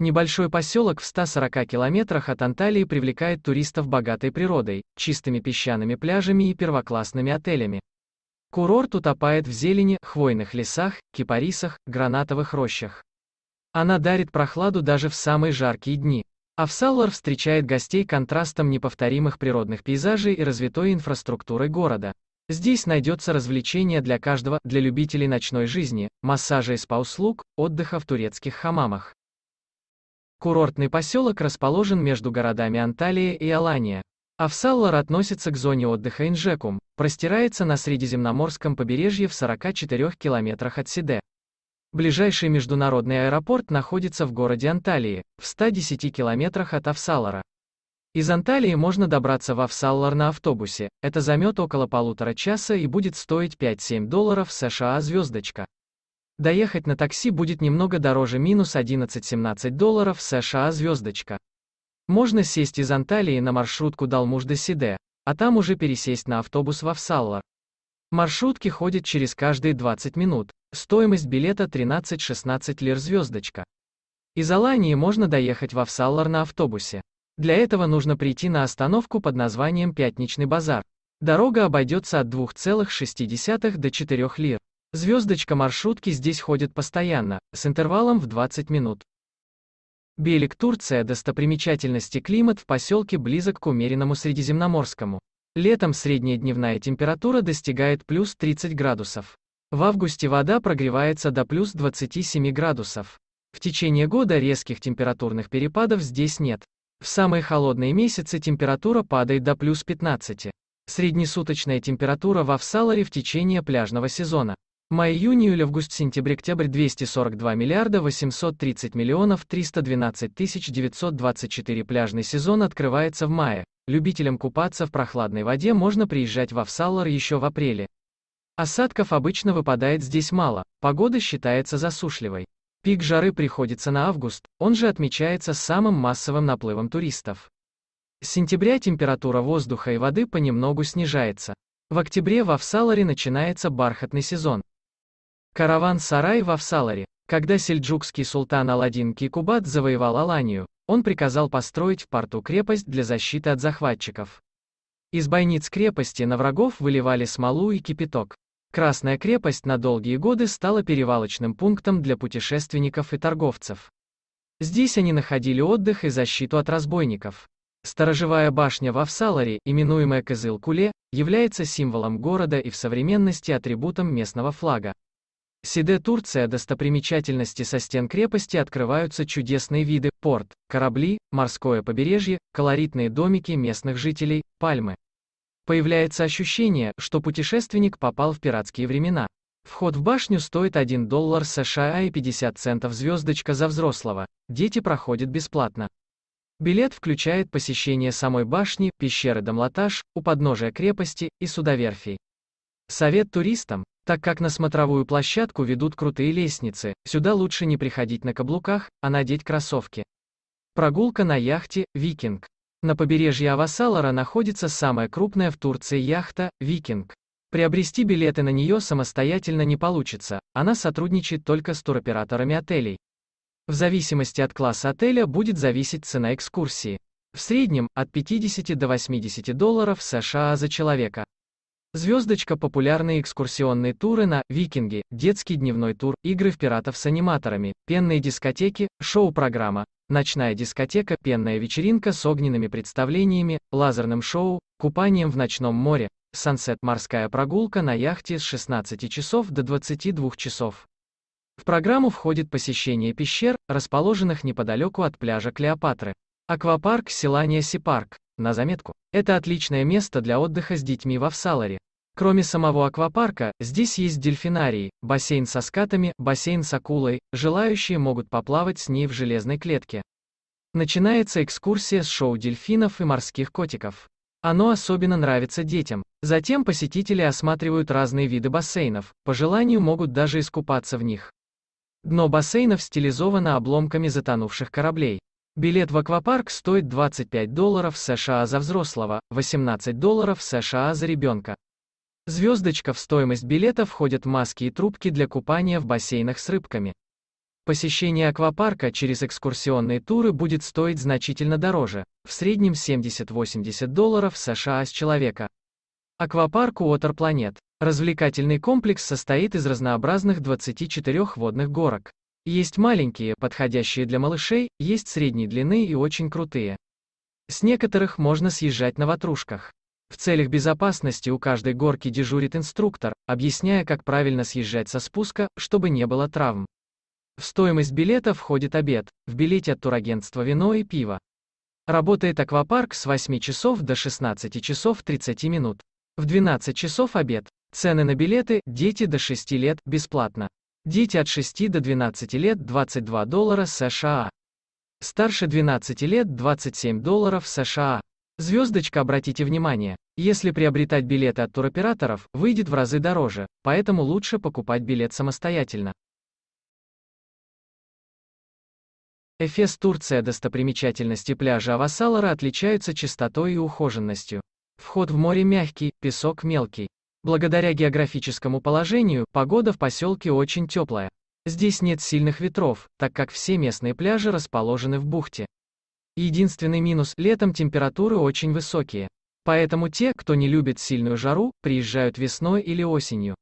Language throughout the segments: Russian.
Небольшой поселок в 140 километрах от Анталии привлекает туристов богатой природой, чистыми песчаными пляжами и первоклассными отелями. Курорт утопает в зелени, хвойных лесах, кипарисах, гранатовых рощах. Она дарит прохладу даже в самые жаркие дни. Авсаллар встречает гостей контрастом неповторимых природных пейзажей и развитой инфраструктуры города. Здесь найдется развлечение для каждого, для любителей ночной жизни, массажа и спа-услуг, отдыха в турецких хамамах. Курортный поселок расположен между городами Анталия и Алания. Авсаллар относится к зоне отдыха Инжекум, простирается на Средиземноморском побережье в 44 километрах от Сиде. Ближайший международный аэропорт находится в городе Анталии, в 110 километрах от Авсаллара. Из Анталии можно добраться в Авсаллар на автобусе, это займет около полутора часа и будет стоить 5-7 долларов США звездочка. Доехать на такси будет немного дороже минус 11-17 долларов США звездочка. Можно сесть из Анталии на маршрутку Далмуж-де-Сиде, а там уже пересесть на автобус в Авсаллар. Маршрутки ходят через каждые 20 минут. Стоимость билета 13-16 лир звездочка. Из Алании можно доехать в Авсаллар на автобусе. Для этого нужно прийти на остановку под названием Пятничный базар. Дорога обойдется от 2,6 до 4 лир. Звездочка маршрутки здесь ходит постоянно, с интервалом в 20 минут. Белик Турция – достопримечательности климат в поселке близок к умеренному Средиземноморскому. Летом средняя дневная температура достигает плюс 30 градусов. В августе вода прогревается до плюс 27 градусов. В течение года резких температурных перепадов здесь нет. В самые холодные месяцы температура падает до плюс 15. Среднесуточная температура в Авсаларе в течение пляжного сезона. Май, июнь, июль, август, сентябрь, октябрь 242 миллиарда 830 миллионов 312 тысяч 924 пляжный сезон открывается в мае. Любителям купаться в прохладной воде можно приезжать во Всаллар еще в апреле. Осадков обычно выпадает здесь мало, погода считается засушливой. Пик жары приходится на август, он же отмечается самым массовым наплывом туристов. С сентября температура воздуха и воды понемногу снижается. В октябре во Всаларе начинается бархатный сезон. Караван-сарай в Авсаларе. Когда сельджукский султан Аладдин Кикубат завоевал Аланию, он приказал построить в порту крепость для защиты от захватчиков. Из бойниц крепости на врагов выливали смолу и кипяток. Красная крепость на долгие годы стала перевалочным пунктом для путешественников и торговцев. Здесь они находили отдых и защиту от разбойников. Сторожевая башня в Авсаларе, именуемая Кызыл-Куле, является символом города и в современности атрибутом местного флага. Сиде Турция достопримечательности со стен крепости открываются чудесные виды, порт, корабли, морское побережье, колоритные домики местных жителей, пальмы. Появляется ощущение, что путешественник попал в пиратские времена. Вход в башню стоит 1 доллар США и 50 центов звездочка за взрослого, дети проходят бесплатно. Билет включает посещение самой башни, пещеры Дамлатаж, у подножия крепости и судоверфий. Совет туристам, так как на смотровую площадку ведут крутые лестницы, сюда лучше не приходить на каблуках, а надеть кроссовки. Прогулка на яхте «Викинг». На побережье Авасалора находится самая крупная в Турции яхта «Викинг». Приобрести билеты на нее самостоятельно не получится, она сотрудничает только с туроператорами отелей. В зависимости от класса отеля будет зависеть цена экскурсии. В среднем, от 50 до 80 долларов США за человека. Звездочка популярные экскурсионные туры на «Викинги», детский дневной тур, игры в пиратов с аниматорами, пенные дискотеки, шоу-программа, ночная дискотека, пенная вечеринка с огненными представлениями, лазерным шоу, купанием в ночном море, сансет морская прогулка на яхте с 16 часов до 22 часов. В программу входит посещение пещер, расположенных неподалеку от пляжа Клеопатры. Аквапарк Селания Сипарк на заметку. Это отличное место для отдыха с детьми во Всаларе. Кроме самого аквапарка, здесь есть дельфинарии, бассейн со скатами, бассейн с акулой, желающие могут поплавать с ней в железной клетке. Начинается экскурсия с шоу дельфинов и морских котиков. Оно особенно нравится детям. Затем посетители осматривают разные виды бассейнов, по желанию могут даже искупаться в них. Дно бассейнов стилизовано обломками затонувших кораблей. Билет в аквапарк стоит 25 долларов США за взрослого, 18 долларов США за ребенка. Звездочка в стоимость билета входят маски и трубки для купания в бассейнах с рыбками. Посещение аквапарка через экскурсионные туры будет стоить значительно дороже, в среднем 70-80 долларов США с человека. Аквапарк Уотерпланет. Развлекательный комплекс состоит из разнообразных 24 водных горок. Есть маленькие, подходящие для малышей, есть средней длины и очень крутые. С некоторых можно съезжать на ватрушках. В целях безопасности у каждой горки дежурит инструктор, объясняя, как правильно съезжать со спуска, чтобы не было травм. В стоимость билета входит обед, в билете от турагентства вино и пиво. Работает аквапарк с 8 часов до 16 часов 30 минут. В 12 часов обед. Цены на билеты – дети до 6 лет, бесплатно. Дети от 6 до 12 лет 22 доллара США. Старше 12 лет 27 долларов США. Звездочка, обратите внимание, если приобретать билеты от туроператоров, выйдет в разы дороже, поэтому лучше покупать билет самостоятельно. Эфес Турция достопримечательности пляжа Авасалора отличаются чистотой и ухоженностью. Вход в море мягкий, песок мелкий. Благодаря географическому положению, погода в поселке очень теплая. Здесь нет сильных ветров, так как все местные пляжи расположены в бухте. Единственный минус – летом температуры очень высокие. Поэтому те, кто не любит сильную жару, приезжают весной или осенью.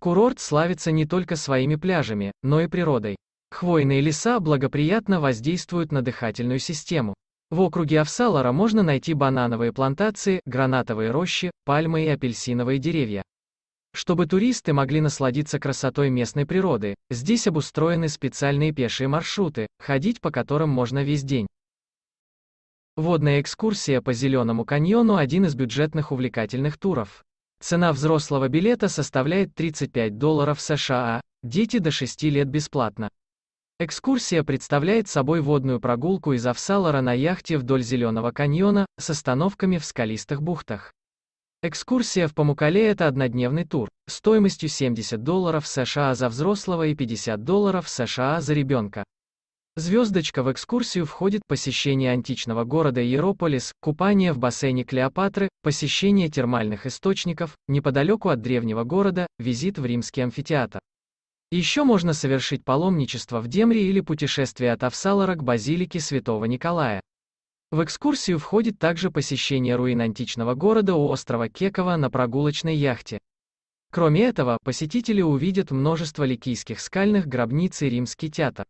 Курорт славится не только своими пляжами, но и природой. Хвойные леса благоприятно воздействуют на дыхательную систему. В округе Авсалара можно найти банановые плантации, гранатовые рощи, пальмы и апельсиновые деревья. Чтобы туристы могли насладиться красотой местной природы, здесь обустроены специальные пешие маршруты, ходить по которым можно весь день. Водная экскурсия по Зеленому каньону – один из бюджетных увлекательных туров. Цена взрослого билета составляет 35 долларов США, дети до 6 лет бесплатно. Экскурсия представляет собой водную прогулку из Авсалора на яхте вдоль Зеленого каньона, с остановками в скалистых бухтах. Экскурсия в Памукале – это однодневный тур, стоимостью 70 долларов США за взрослого и 50 долларов США за ребенка. Звездочка в экскурсию входит посещение античного города Иерополис, купание в бассейне Клеопатры, посещение термальных источников, неподалеку от древнего города, визит в римский амфитеатр. Еще можно совершить паломничество в Демре или путешествие от Авсалора к базилике Святого Николая. В экскурсию входит также посещение руин античного города у острова Кекова на прогулочной яхте. Кроме этого, посетители увидят множество ликийских скальных гробниц и римский театр.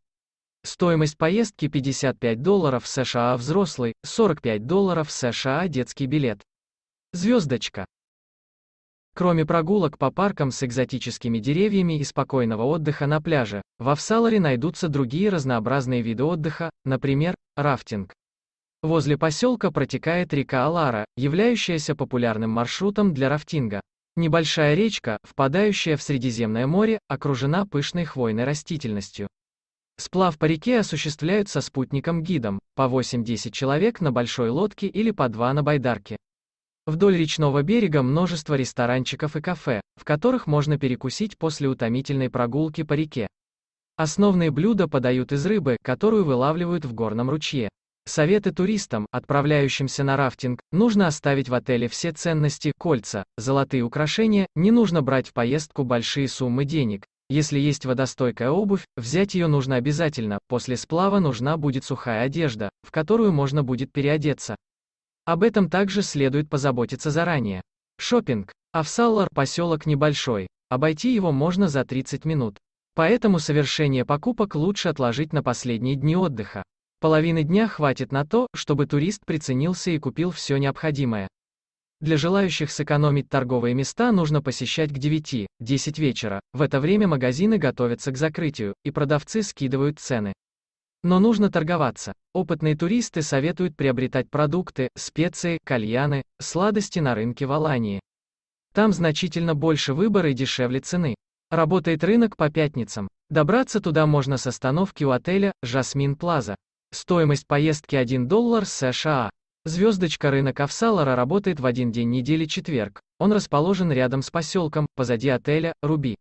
Стоимость поездки 55 долларов США взрослый, 45 долларов США детский билет. Звездочка. Кроме прогулок по паркам с экзотическими деревьями и спокойного отдыха на пляже, во Авсаларе найдутся другие разнообразные виды отдыха, например, рафтинг. Возле поселка протекает река Алара, являющаяся популярным маршрутом для рафтинга. Небольшая речка, впадающая в Средиземное море, окружена пышной хвойной растительностью. Сплав по реке осуществляют со спутником-гидом, по 8-10 человек на большой лодке или по 2 на байдарке. Вдоль речного берега множество ресторанчиков и кафе, в которых можно перекусить после утомительной прогулки по реке. Основные блюда подают из рыбы, которую вылавливают в горном ручье. Советы туристам, отправляющимся на рафтинг, нужно оставить в отеле все ценности, кольца, золотые украшения, не нужно брать в поездку большие суммы денег. Если есть водостойкая обувь, взять ее нужно обязательно, после сплава нужна будет сухая одежда, в которую можно будет переодеться. Об этом также следует позаботиться заранее. Шопинг. Авсаллар – поселок небольшой, обойти его можно за 30 минут. Поэтому совершение покупок лучше отложить на последние дни отдыха. Половины дня хватит на то, чтобы турист приценился и купил все необходимое. Для желающих сэкономить торговые места нужно посещать к 9-10 вечера, в это время магазины готовятся к закрытию, и продавцы скидывают цены. Но нужно торговаться. Опытные туристы советуют приобретать продукты, специи, кальяны, сладости на рынке Валании. Там значительно больше выбора и дешевле цены. Работает рынок по пятницам. Добраться туда можно с остановки у отеля «Жасмин Плаза». Стоимость поездки 1 доллар США. Звездочка рынок Авсалора работает в один день недели четверг. Он расположен рядом с поселком, позади отеля «Руби».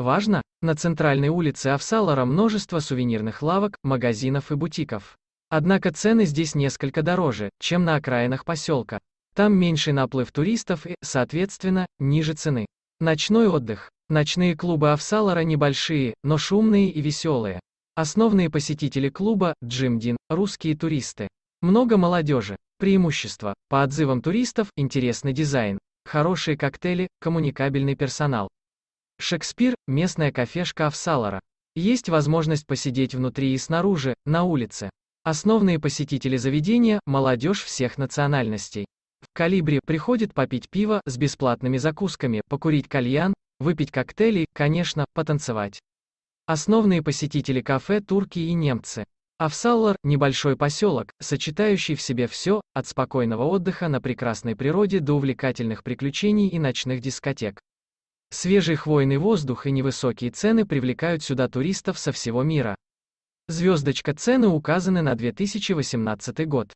Важно, на центральной улице Авсалора множество сувенирных лавок, магазинов и бутиков. Однако цены здесь несколько дороже, чем на окраинах поселка. Там меньше наплыв туристов и, соответственно, ниже цены. Ночной отдых. Ночные клубы Авсалора небольшие, но шумные и веселые. Основные посетители клуба – Джим Дин, русские туристы. Много молодежи. Преимущества. По отзывам туристов, интересный дизайн. Хорошие коктейли, коммуникабельный персонал. Шекспир – местная кафешка Авсалора. Есть возможность посидеть внутри и снаружи, на улице. Основные посетители заведения – молодежь всех национальностей. В «Калибре» приходит попить пиво с бесплатными закусками, покурить кальян, выпить коктейли, конечно, потанцевать. Основные посетители кафе – турки и немцы. Авсаллар – небольшой поселок, сочетающий в себе все, от спокойного отдыха на прекрасной природе до увлекательных приключений и ночных дискотек. Свежий хвойный воздух и невысокие цены привлекают сюда туристов со всего мира. Звездочка цены указаны на 2018 год.